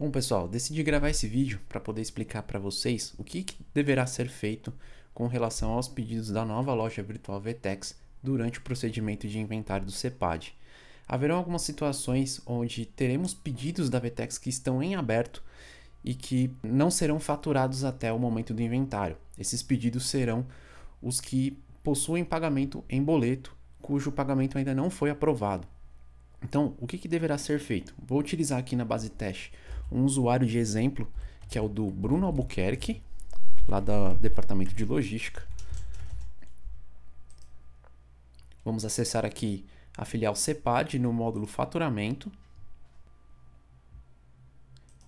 Bom, pessoal, decidi gravar esse vídeo para poder explicar para vocês o que, que, deverá ser feito com relação aos pedidos da nova loja virtual Vtex durante o procedimento de inventário do CEPAD. Haverão algumas situações onde teremos pedidos da Vtex que estão em aberto e que não serão faturados até o momento do inventário. Esses pedidos serão os que possuem pagamento em boleto, cujo pagamento ainda não foi aprovado. Então, o que, que deverá ser feito? Vou utilizar aqui na base teste um usuário de exemplo, que é o do Bruno Albuquerque, lá do departamento de logística. Vamos acessar aqui a filial CEPAD no módulo faturamento.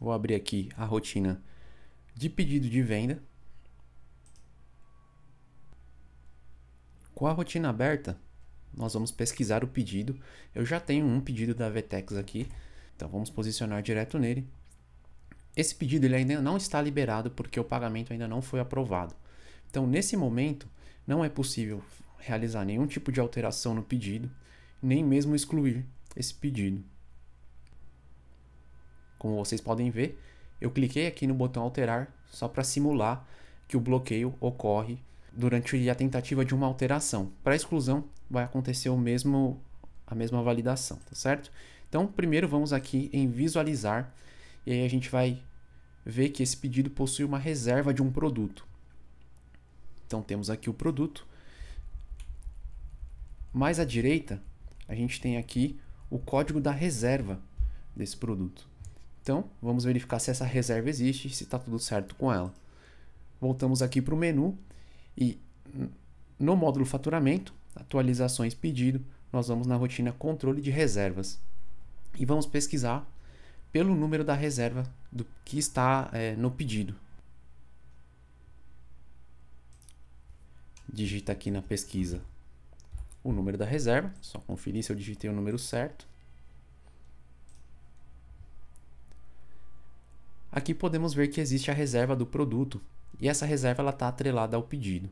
Vou abrir aqui a rotina de pedido de venda. Com a rotina aberta, nós vamos pesquisar o pedido. Eu já tenho um pedido da Vetex aqui, então vamos posicionar direto nele. Esse pedido ele ainda não está liberado porque o pagamento ainda não foi aprovado. Então, nesse momento, não é possível realizar nenhum tipo de alteração no pedido, nem mesmo excluir esse pedido. Como vocês podem ver, eu cliquei aqui no botão alterar só para simular que o bloqueio ocorre durante a tentativa de uma alteração. Para exclusão vai acontecer o mesmo a mesma validação, tá certo? Então, primeiro vamos aqui em visualizar e aí a gente vai ver que esse pedido possui uma reserva de um produto. Então temos aqui o produto. Mais à direita, a gente tem aqui o código da reserva desse produto. Então, vamos verificar se essa reserva existe, se está tudo certo com ela. Voltamos aqui para o menu e no módulo faturamento, atualizações pedido, nós vamos na rotina controle de reservas e vamos pesquisar pelo número da reserva do que está é, no pedido. Digita aqui na pesquisa o número da reserva, só conferir se eu digitei o número certo. Aqui podemos ver que existe a reserva do produto e essa reserva está atrelada ao pedido.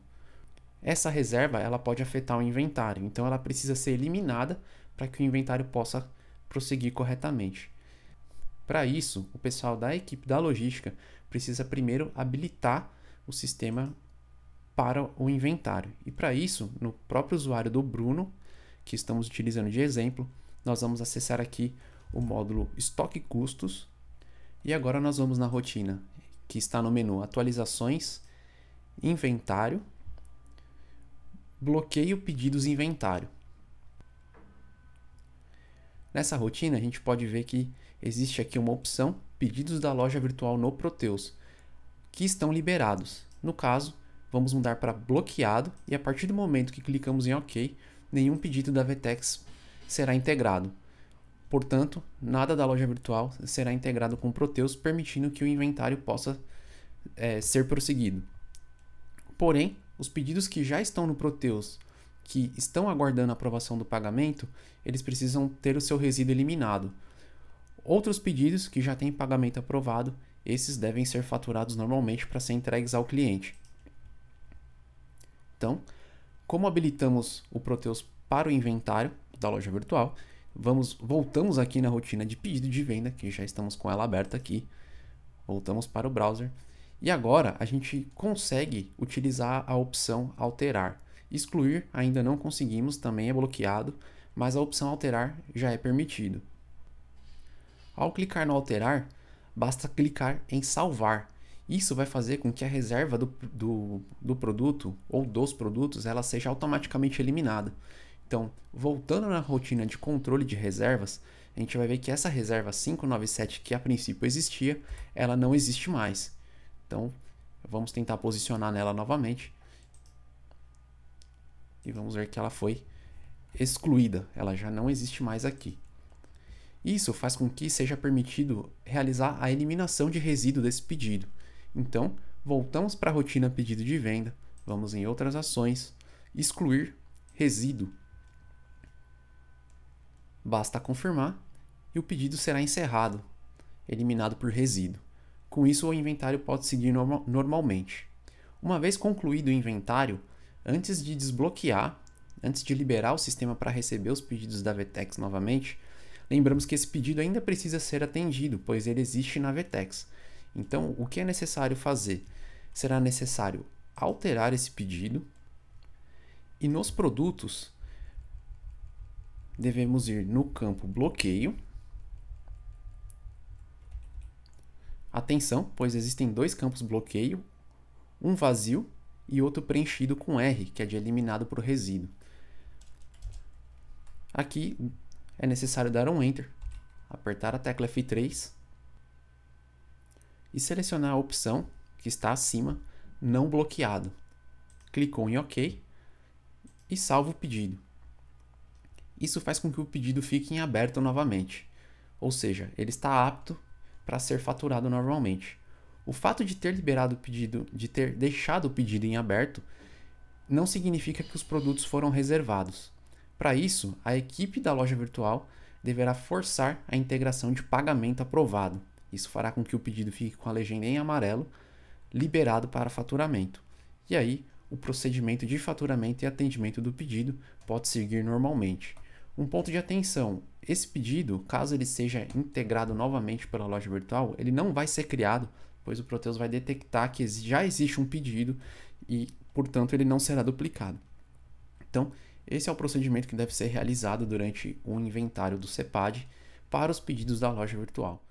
Essa reserva ela pode afetar o inventário, então ela precisa ser eliminada para que o inventário possa prosseguir corretamente. Para isso, o pessoal da equipe da logística precisa primeiro habilitar o sistema para o inventário. E para isso, no próprio usuário do Bruno, que estamos utilizando de exemplo, nós vamos acessar aqui o módulo estoque custos e agora nós vamos na rotina que está no menu atualizações, inventário, bloqueio pedidos inventário. Nessa rotina a gente pode ver que existe aqui uma opção Pedidos da loja virtual no Proteus, que estão liberados. No caso, vamos mudar para bloqueado e a partir do momento que clicamos em OK, nenhum pedido da Vtex será integrado. Portanto, nada da loja virtual será integrado com o Proteus, permitindo que o inventário possa é, ser prosseguido. Porém, os pedidos que já estão no Proteus, que estão aguardando a aprovação do pagamento, eles precisam ter o seu resíduo eliminado. Outros pedidos que já têm pagamento aprovado, esses devem ser faturados normalmente para ser entregues ao cliente. Então, como habilitamos o Proteus para o inventário da loja virtual, vamos voltamos aqui na rotina de pedido de venda, que já estamos com ela aberta aqui. Voltamos para o browser e agora a gente consegue utilizar a opção alterar. Excluir ainda não conseguimos, também é bloqueado, mas a opção alterar já é permitido. Ao clicar no alterar, basta clicar em salvar. Isso vai fazer com que a reserva do, do, do, produto ou dos produtos ela seja automaticamente eliminada. Então, voltando na rotina de controle de reservas, a gente vai ver que essa reserva 597 que a princípio existia, ela não existe mais. Então, vamos tentar posicionar nela novamente. E vamos ver que ela foi excluída, ela já não existe mais aqui. Isso faz com que seja permitido realizar a eliminação de resíduo desse pedido. Então, voltamos para a rotina pedido de venda, vamos em outras ações, excluir resíduo. Basta confirmar e o pedido será encerrado, eliminado por resíduo. Com isso, o inventário pode seguir norma normalmente. Uma vez concluído o inventário, antes de desbloquear, antes de liberar o sistema para receber os pedidos da VTEX novamente, Lembramos que esse pedido ainda precisa ser atendido, pois ele existe na Vertex. Então, o que é necessário fazer? Será necessário alterar esse pedido e nos produtos devemos ir no campo bloqueio. Atenção, pois existem dois campos bloqueio, um vazio e outro preenchido com R, que é de eliminado para o resíduo. Aqui é necessário dar um Enter, apertar a tecla F3 e selecionar a opção que está acima, não bloqueado. Clicou em OK e salva o pedido. Isso faz com que o pedido fique em aberto novamente, ou seja, ele está apto para ser faturado normalmente. O fato de ter liberado o pedido, de ter deixado o pedido em aberto, não significa que os produtos foram reservados. Para isso, a equipe da loja virtual deverá forçar a integração de pagamento aprovado. Isso fará com que o pedido fique com a legenda em amarelo, liberado para faturamento. E aí, o procedimento de faturamento e atendimento do pedido pode seguir normalmente. Um ponto de atenção: esse pedido, caso ele seja integrado novamente pela loja virtual, ele não vai ser criado, pois o Proteus vai detectar que já existe um pedido e, portanto, ele não será duplicado. Então, esse é o procedimento que deve ser realizado durante o inventário do CEPAD para os pedidos da loja virtual.